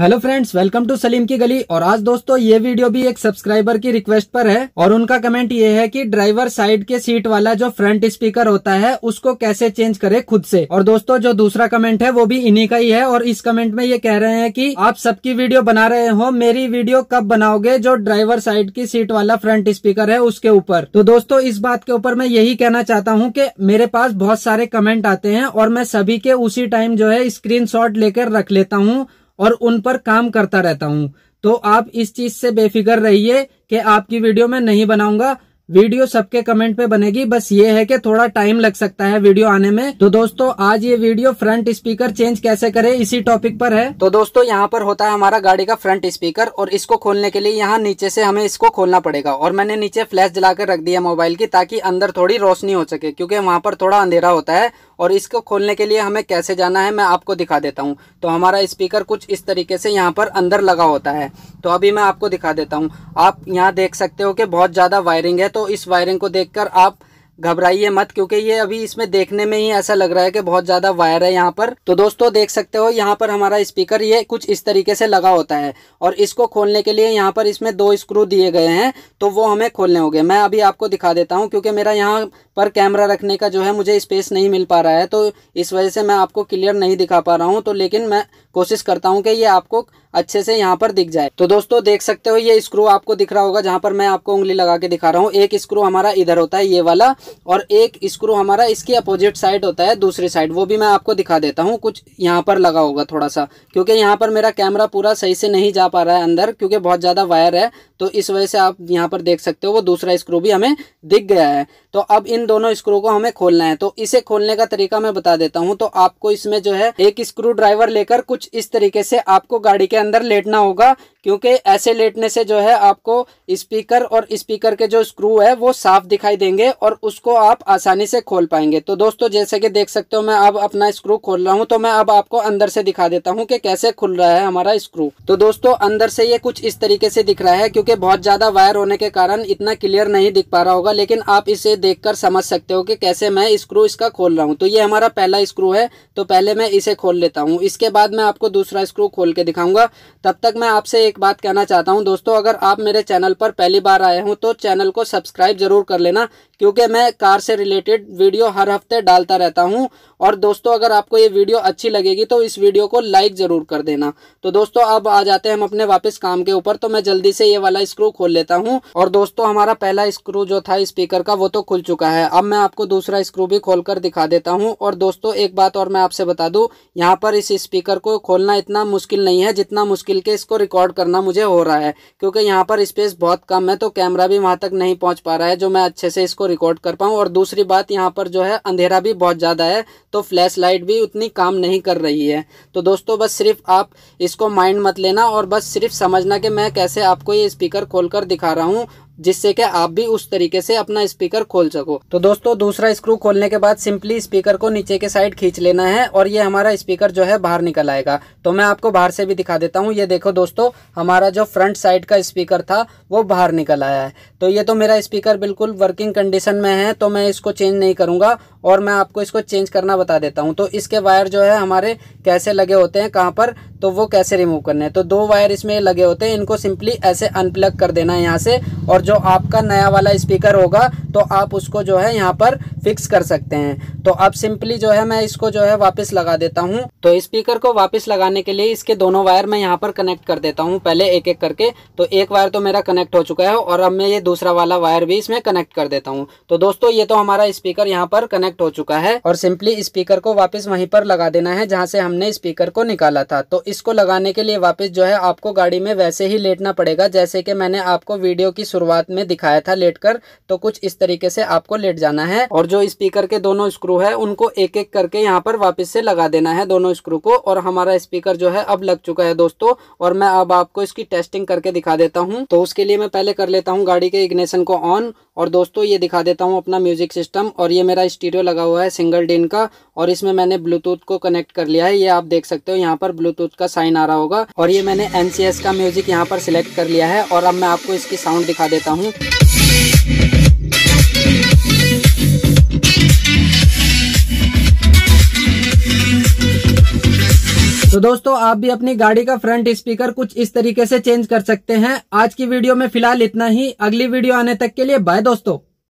hello friends welcome to Salim की गली और आज दोस्तों ये वीडियो भी एक सब्सक्राइबर की रिक्वेस्ट पर है और उनका कमेंट ये है कि ड्राइवर साइड के सीट वाला जो फ्रंट स्पीकर होता है उसको कैसे चेंज करे खुद से और दोस्तों जो दूसरा कमेंट है वो भी इन्हीं का ही है और इस कमेंट में ये कह रहे हैं कि आप सबकी वीडियो बना रहे हो मेरी वीडियो कब बनाओगे जो ड्राइवर साइड की सीट वाला फ्रंट स्पीकर है उसके ऊपर तो दोस्तों इस बात के ऊपर मैं यही कहना चाहता हूँ की मेरे पास बहुत सारे कमेंट आते हैं और मैं सभी के उसी टाइम जो है स्क्रीन लेकर रख लेता हूँ और उन पर काम करता रहता हूँ तो आप इस चीज से बेफिक्र रहिए कि आपकी वीडियो मैं नहीं बनाऊंगा वीडियो सबके कमेंट पे बनेगी बस ये है कि थोड़ा टाइम लग सकता है वीडियो आने में तो दोस्तों आज ये वीडियो फ्रंट स्पीकर चेंज कैसे करें इसी टॉपिक पर है तो दोस्तों यहाँ पर होता है हमारा गाड़ी का फ्रंट स्पीकर और इसको खोलने के लिए यहाँ नीचे से हमें इसको खोलना पड़ेगा और मैंने नीचे फ्लैश जलाकर रख दिया मोबाइल की ताकि अंदर थोड़ी रोशनी हो सके क्योंकि वहाँ पर थोड़ा अंधेरा होता है और इसको खोलने के लिए हमें कैसे जाना है मैं आपको दिखा देता हूँ तो हमारा स्पीकर कुछ इस तरीके से यहाँ पर अंदर लगा होता है तो अभी मैं आपको दिखा देता हूँ आप यहाँ देख सकते हो कि बहुत ज़्यादा वायरिंग है तो तो इस वायरिंग को देखकर आप घबराइए मत क्योंकि ये अभी इसमें देखने में ही ऐसा लग रहा है कि बहुत ज़्यादा वायर है यहाँ पर तो दोस्तों देख सकते हो यहाँ पर हमारा स्पीकर ये कुछ इस तरीके से लगा होता है और इसको खोलने के लिए यहाँ पर इसमें दो स्क्रू दिए गए हैं तो वो हमें खोलने होंगे मैं अभी आपको दिखा देता हूँ क्योंकि मेरा यहाँ पर कैमरा रखने का जो है मुझे स्पेस नहीं मिल पा रहा है तो इस वजह से मैं आपको क्लियर नहीं दिखा पा रहा हूँ तो लेकिन मैं कोशिश करता हूँ कि ये आपको अच्छे से यहाँ पर दिख जाए तो दोस्तों देख सकते हो ये स्क्रू आपको दिख रहा होगा जहाँ पर मैं आपको उंगली लगा के दिखा रहा हूँ एक स्क्रू हमारा इधर होता है ये वाला और एक स्क्रू हमारा इसकी अपोजिट साइड होता है दूसरी साइड वो भी मैं आपको दिखा देता हूँ कुछ यहाँ पर लगा होगा थोड़ा सा क्योंकि यहाँ पर मेरा कैमरा पूरा सही से नहीं जा पा रहा है अंदर क्योंकि बहुत ज़्यादा वायर है तो इस वजह से आप यहाँ पर देख सकते हो वो दूसरा स्क्रू भी हमें दिख गया है तो अब इन दोनों स्क्रू को हमें खोलना है तो इसे खोलने का तरीका मैं बता देता हूँ तो आपको इसमें जो है एक स्क्रू ड्राइवर लेकर कुछ इस तरीके से आपको गाड़ी के अंदर लेटना होगा क्योंकि ऐसे लेटने से जो है आपको स्पीकर और स्पीकर के जो स्क्रू है वो साफ दिखाई देंगे और उसको आप आसानी से खोल पाएंगे तो दोस्तों जैसे कि देख सकते हो मैं अब अपना स्क्रू खोल रहा हूँ तो मैं अब आपको अंदर से दिखा देता हूँ कि कैसे खुल रहा है हमारा स्क्रू तो दोस्तों अंदर से ये कुछ इस तरीके से दिख रहा है क्योंकि बहुत ज़्यादा वायर होने के कारण इतना क्लियर नहीं दिख पा रहा होगा लेकिन आप इसे देख समझ सकते हो कि कैसे मैं स्क्रू इसका खोल रहा हूँ तो ये हमारा पहला स्क्रू है तो पहले मैं इसे खोल लेता हूँ इसके बाद मैं आपको दूसरा स्क्रू खोल के दिखाऊंगा तब तक मैं आपसे एक बात कहना चाहता हूं दोस्तों अगर आप मेरे चैनल पर पहली बार आए हों तो चैनल को सब्सक्राइब जरूर कर लेना क्योंकि मैं कार से रिलेटेड वीडियो हर हफ्ते डालता रहता हूं और दोस्तों अगर आपको ये वीडियो अच्छी लगेगी तो इस वीडियो को लाइक जरूर कर देना तो दोस्तों अब आ जाते हैं हम अपने वापस काम के ऊपर तो मैं जल्दी से ये वाला स्क्रू खोल लेता हूँ और दोस्तों हमारा पहला स्क्रू जो था स्पीकर का वो तो खुल चुका है अब मैं आपको दूसरा स्क्रू भी खोल दिखा देता हूँ और दोस्तों एक बात और मैं आपसे बता दूँ यहाँ पर इस स्पीकर को खोलना इतना मुश्किल नहीं है जितना मुश्किल के इसको रिकॉर्ड करना मुझे हो रहा है क्योंकि यहाँ पर स्पेस बहुत कम है तो कैमरा भी वहाँ तक नहीं पहुँच पा रहा है जो मैं अच्छे से इसको रिकॉर्ड कर पाऊँ और दूसरी बात यहाँ पर जो है अंधेरा भी बहुत ज़्यादा है तो फ्लैश लाइट भी उतनी काम नहीं कर रही है तो दोस्तों बस सिर्फ आप इसको माइंड मत लेना और बस सिर्फ समझना कि मैं कैसे आपको ये स्पीकर खोल कर दिखा रहा हूँ जिससे कि आप भी उस तरीके से अपना स्पीकर खोल सको तो दोस्तों दूसरा स्क्रू खोलने के बाद सिंपली स्पीकर को नीचे के साइड खींच लेना है और ये हमारा स्पीकर जो है बाहर निकल आएगा तो मैं आपको बाहर से भी दिखा देता हूँ ये देखो दोस्तों हमारा जो फ्रंट साइड का स्पीकर था वो बाहर निकल आया है तो ये तो मेरा स्पीकर बिल्कुल वर्किंग कंडीशन में है तो मैं इसको चेंज नहीं करूँगा और मैं आपको इसको चेंज करना बता देता हूँ तो इसके वायर जो है हमारे कैसे लगे होते हैं कहाँ पर तो वो कैसे रिमूव करने हैं तो दो वायर इसमें लगे होते हैं इनको सिंपली ऐसे अनप्लग कर देना है यहाँ से और जो आपका नया वाला स्पीकर होगा तो आप उसको जो है यहाँ पर फिक्स कर सकते हैं तो अब सिंपली जो है मैं इसको जो है वापस लगा देता हूँ तो स्पीकर को वापस लगाने के लिए इसके दोनों वायर मैं यहाँ पर कनेक्ट कर देता हूँ पहले एक एक करके तो एक वायर तो मेरा कनेक्ट हो चुका है और अब मैं ये दूसरा वाला वायर भी इसमें कनेक्ट कर देता हूँ तो दोस्तों ये तो हमारा स्पीकर यहाँ पर कनेक्ट हो चुका है और सिंपली स्पीकर को वापस वहीं पर लगा देना है जहाँ से हमने स्पीकर को निकाला था तो इसको लगाने के लिए वापस जो है आपको गाड़ी में वैसे ही लेटना पड़ेगा जैसे कि मैंने आपको वीडियो की शुरुआत में दिखाया था लेट कर, तो कुछ इस तरीके से आपको लेट जाना है और जो स्पीकर के दोनों स्क्रू स्क्रू है उनको एक एक करके यहाँ पर वापस से लगा देना है दोनों स्क्रू को और हमारा स्पीकर जो है अब लग चुका है दोस्तों और मैं अब आपको इसकी टेस्टिंग करके दिखा देता हूँ तो उसके लिए मैं पहले कर लेता हूँ गाड़ी के इग्नेशन को ऑन और दोस्तों ये दिखा देता हूँ अपना म्यूजिक सिस्टम और ये मेरा स्टीरियो लगा हुआ है सिंगल डिन का और इसमें मैंने ब्लूटूथ को कनेक्ट कर लिया है ये आप देख सकते हो यहाँ पर ब्लूटूथ का साइन आ रहा होगा और ये मैंने एनसीएस का म्यूजिक यहाँ पर सिलेक्ट कर लिया है और अब मैं आपको इसकी साउंड दिखा देता हूँ तो दोस्तों आप भी अपनी गाड़ी का फ्रंट स्पीकर कुछ इस तरीके से चेंज कर सकते हैं आज की वीडियो में फिलहाल इतना ही अगली वीडियो आने तक के लिए बाय दोस्तों